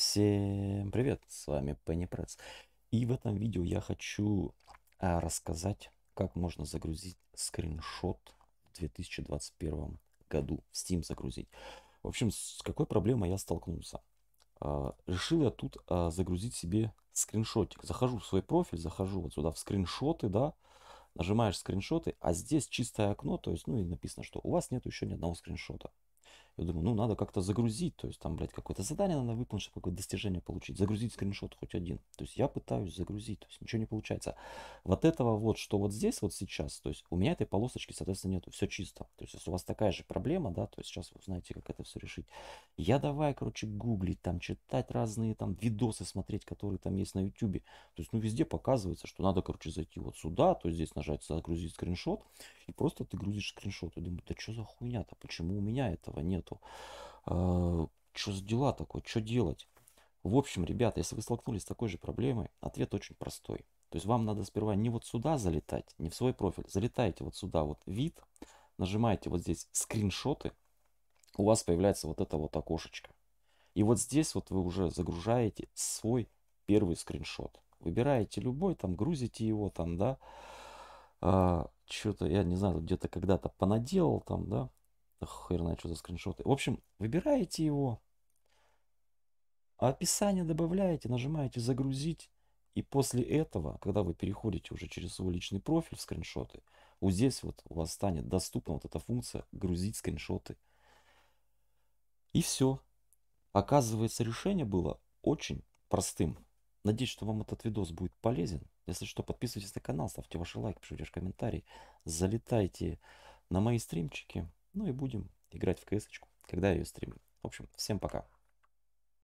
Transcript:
Всем привет, с вами Пенни Пресс. И в этом видео я хочу а, рассказать, как можно загрузить скриншот в 2021 году, в Steam загрузить. В общем, с какой проблемой я столкнулся? А, решил я тут а, загрузить себе скриншотик. Захожу в свой профиль, захожу вот сюда в скриншоты, да, нажимаешь скриншоты, а здесь чистое окно, то есть, ну и написано, что у вас нет еще ни одного скриншота. Я думаю, ну надо как-то загрузить, то есть там, блядь, какое-то задание надо выполнить, чтобы какое-то достижение получить. Загрузить скриншот хоть один. То есть я пытаюсь загрузить, то есть ничего не получается. Вот этого вот, что вот здесь вот сейчас, то есть у меня этой полосочки, соответственно, нет, все чисто. То есть если у вас такая же проблема, да, то есть сейчас вы знаете, как это все решить. Я давай, короче, гуглить, там, читать разные там видосы смотреть, которые там есть на YouTube. То есть, ну, везде показывается, что надо, короче, зайти вот сюда, то есть здесь нажать загрузить скриншот, и просто ты грузишь скриншот. Я думаю, да что за хуйня-то, почему у меня этого ответа нету. Э, а, что за дела такое, что делать? В общем, ребята, если вы столкнулись с такой же проблемой, ответ очень простой. То есть вам надо сперва не вот сюда залетать, не в свой профиль, залетаете вот сюда, вот вид, нажимаете вот здесь скриншоты, у вас появляется вот это вот окошечко. И вот здесь вот вы уже загружаете свой первый скриншот. Выбираете любой, там грузите его, там, да. А, Что-то, я не знаю, где-то когда-то понаделал там, да. Да хер знает, что за скриншоты. В общем, выбираете его, описание добавляете, нажимаете «Загрузить». И после этого, когда вы переходите уже через свой личный профиль в скриншоты, вот здесь вот у вас станет доступна вот эта функция «Грузить скриншоты». И все. Оказывается, решение было очень простым. Надеюсь, что вам этот видос будет полезен. Если что, подписывайтесь на канал, ставьте ваши лайки, пишите ваши комментарии, залетайте на мои стримчики. Ну и будем играть в кс когда ее стримим. В общем, всем пока.